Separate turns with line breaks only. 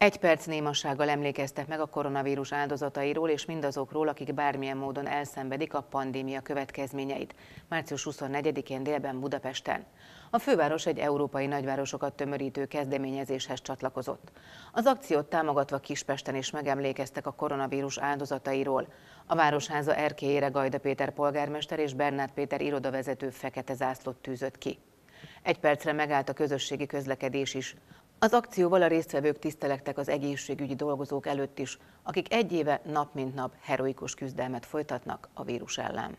Egy perc némasággal emlékeztek meg a koronavírus áldozatairól és mindazokról, akik bármilyen módon elszenvedik a pandémia következményeit. Március 24-én délben Budapesten. A főváros egy európai nagyvárosokat tömörítő kezdeményezéshez csatlakozott. Az akciót támogatva Kispesten is megemlékeztek a koronavírus áldozatairól. A Városháza erkéjére Gajda Péter polgármester és Bernát Péter irodavezető fekete zászlót tűzött ki. Egy percre megállt a közösségi közlekedés is. Az akcióval a résztvevők tisztelektek az egészségügyi dolgozók előtt is, akik egy éve nap mint nap heroikus küzdelmet folytatnak a vírus ellen.